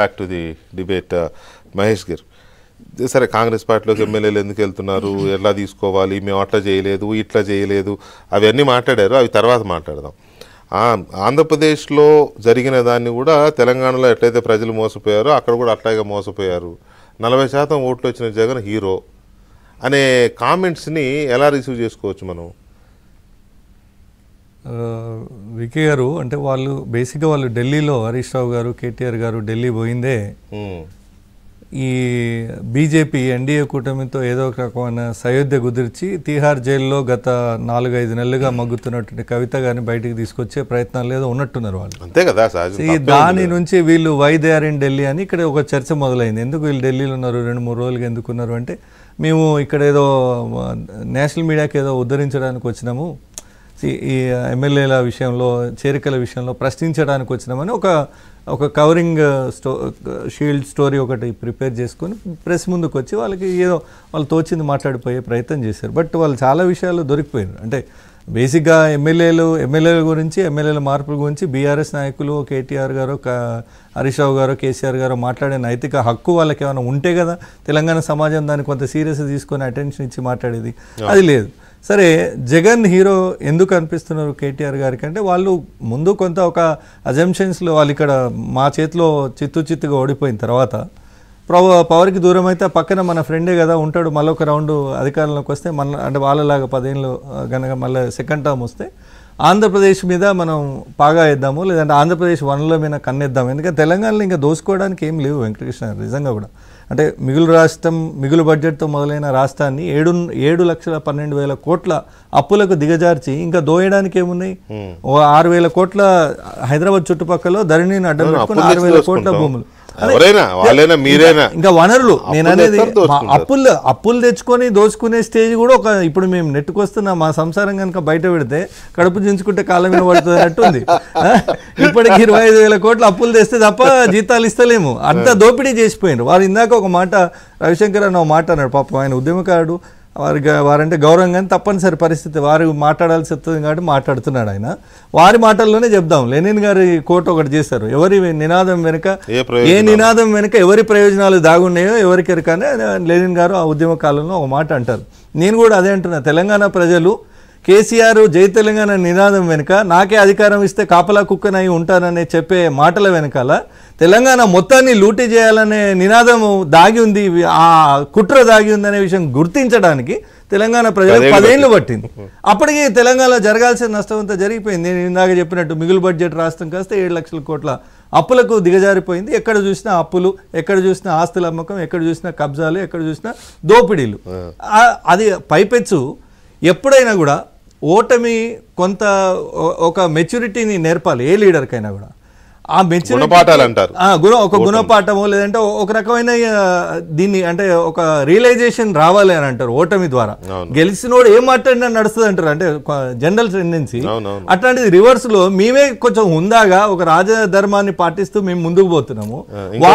back to the debate Mahesh గారు సరే కాంగ్రెస్ పార్టీలోకి ఎమ్మెల్యేలు ఎందుకు వెళ్తున్నారు ఎలా తీసుకోవాలి మేము అట్లా చేయలేదు ఇట్లా చేయలేదు అవన్నీ మాట్లాడారు అవి తర్వాత మాట్లాడదాం ఆంధ్రప్రదేశ్లో జరిగిన దాన్ని కూడా తెలంగాణలో ఎట్లయితే ప్రజలు మోసపోయారో అక్కడ కూడా అట్లాగే మోసపోయారు నలభై శాతం ఓట్లు వచ్చిన జగన్ హీరో అనే కామెంట్స్ని ఎలా రిసీవ్ చేసుకోవచ్చు మనం వికే గారు అంటే వాళ్ళు బేసిక్గా వాళ్ళు ఢిల్లీలో హరీష్ రావు గారు కేటీఆర్ గారు ఢిల్లీ పోయిందే ఈ బీజేపీ ఎన్డీఏ కూటమితో ఏదో ఒక రకమైన సయోధ్య కుదిర్చి తీహార్ జైల్లో గత నాలుగైదు నెలలుగా మగ్గుతున్నటువంటి కవిత గారిని బయటికి తీసుకొచ్చే ప్రయత్నాలు ఏదో ఉన్నట్టున్నారు వాళ్ళు అంతే కదా ఈ దాని నుంచి వీళ్ళు వై ఇన్ ఢిల్లీ అని ఇక్కడ ఒక చర్చ మొదలైంది ఎందుకు వీళ్ళు ఢిల్లీలో ఉన్నారు రెండు మూడు రోజులు ఎందుకున్నారు అంటే మేము ఇక్కడ ఏదో నేషనల్ మీడియాకి ఏదో ఉద్ధరించడానికి వచ్చినాము ఈ ఎమ్మెల్యేల విషయంలో చేరికల విషయంలో ప్రశ్నించడానికి వచ్చినామని ఒక ఒక కవరింగ్ స్టో షీల్డ్ స్టోరీ ఒకటి ప్రిపేర్ చేసుకొని ప్రెస్ ముందుకు వచ్చి వాళ్ళకి ఏదో వాళ్ళు తోచింది మాట్లాడిపోయే ప్రయత్నం చేశారు బట్ వాళ్ళు చాలా విషయాలు దొరికిపోయినారు అంటే బేసిక్గా ఎమ్మెల్యేలు ఎమ్మెల్యేల గురించి ఎమ్మెల్యేల మార్పుల గురించి బీఆర్ఎస్ నాయకులు కేటీఆర్ గారు హరీష్ రావు గారు కేసీఆర్ గారు మాట్లాడే నైతిక హక్కు వాళ్ళకి ఏమైనా ఉంటే కదా తెలంగాణ సమాజం దాన్ని కొంత సీరియస్గా తీసుకొని అటెన్షన్ ఇచ్చి మాట్లాడేది అది లేదు సరే జగన్ హీరో ఎందుకు అనిపిస్తున్నారు కేటీఆర్ గారికి అంటే వాళ్ళు ముందు కొంత ఒక అజంప్షన్స్లో వాళ్ళు ఇక్కడ మా చేతిలో చిత్తు చిత్తుగా ఓడిపోయిన తర్వాత ప్రభు పవర్కి దూరం అయితే పక్కన మన ఫ్రెండే కదా ఉంటాడు మళ్ళొక రౌండ్ అధికారంలోకి వస్తే మన అంటే వాళ్ళలాగా పదేళ్ళు కనుక మళ్ళీ సెకండ్ టర్మ్ వస్తే ఆంధ్రప్రదేశ్ మీద మనం పాగా వేద్దాము లేదంటే ఆంధ్రప్రదేశ్ వనరుల మీద కన్నేద్దాము ఎందుకంటే తెలంగాణలో ఇంకా దోసుకోవడానికి ఏం లేవు వెంకటకృష్ణ నిజంగా కూడా అంటే మిగులు రాష్ట్రం మిగులు బడ్జెట్తో మొదలైన రాష్ట్రాన్ని ఏడు ఏడు లక్షల పన్నెండు వేల కోట్ల అప్పులకు దిగజార్చి ఇంకా దోయడానికి ఏమున్నాయి ఆరు వేల కోట్ల హైదరాబాద్ చుట్టుపక్కల ధరణిని అడ్డం పెట్టుకుని ఆరు వేల కోట్ల భూములు ఎవరైనా వాళ్ళైనా మీరైనా ఇంకా వనరులు నేను అనేది అప్పులు అప్పులు తెచ్చుకొని దోచుకునే స్టేజ్ కూడా ఒక ఇప్పుడు మేము నెట్టుకొస్తున్న మా సంసారం కనుక బయట పెడితే కడుపు దించుకుంటే కాలం మీద పడుతుంది ఇప్పటికి ఇరవై ఐదు వేల కోట్లు అప్పులు తెస్తే తప్ప జీతాలు ఇస్తలేము అంత దోపిడీ చేసిపోయిండ్రు వారు ఇందాక ఒక మాట రవిశంకర్ అన్న మాట అన్నాడు పాపం ఆయన ఉద్యమకారుడు వారి వారంటే గౌరవంగా తప్పనిసరి పరిస్థితి వారు మాట్లాడాల్సి వస్తుంది కాబట్టి మాట్లాడుతున్నాడు ఆయన వారి మాటల్లోనే చెప్దాం లెనిన్ గారి కోట ఒకటి చేశారు ఎవరి నినాదం వెనుక ఏ నినాదం వెనుక ఎవరి ప్రయోజనాలు దాగున్నాయో ఎవరికెరకనే లెనిన్ గారు ఆ ఉద్యమ కాలంలో ఒక మాట అంటారు నేను కూడా అదే అంటున్నా తెలంగాణ ప్రజలు కేసీఆర్ జై తెలంగాణ నినాదం వెనుక నాకే అధికారం ఇస్తే కాపలా కుక్కనై ఉంటానని చెప్పే మాటల వెనకాల తెలంగాణ మొత్తాన్ని లూటీ చేయాలనే నినాదం దాగి ఉంది ఆ కుట్ర దాగి ఉందనే విషయం గుర్తించడానికి తెలంగాణ ప్రజలకు పదేళ్ళు పట్టింది అప్పటికి తెలంగాణలో జరగాల్సిన నష్టం అంతా జరిగిపోయింది నేను ఇందాక చెప్పినట్టు మిగులు బడ్జెట్ రాష్ట్రం కాస్తే ఏడు లక్షల కోట్ల అప్పులకు దిగజారిపోయింది ఎక్కడ చూసినా అప్పులు ఎక్కడ చూసినా ఆస్తుల అమ్మకం ఎక్కడ చూసినా కబ్జాలు ఎక్కడ చూసినా దోపిడీలు అది పైపెచ్చు ఎప్పుడైనా కూడా ఓటమి కొంత ఒక మెచ్యూరిటీని నేర్పాలి ఏ లీడర్కైనా కూడా ఆ మెచ్యూరిటీ అంటారు గుణ ఒక గుణపాఠము లేదంటే ఒక రకమైన దీన్ని అంటే ఒక రియలైజేషన్ రావాలి అని అంటారు ఓటమి ద్వారా గెలిచినోడు ఏం మాట్లాడినా నడుస్తుంది అంటారు అంటే జనరల్ టెండెన్సీ అట్లాంటిది రివర్స్ లో మేమే కొంచెం ఉందాగా ఒక రాజధర్మాన్ని పాటిస్తూ మేము ముందుకు పోతున్నాము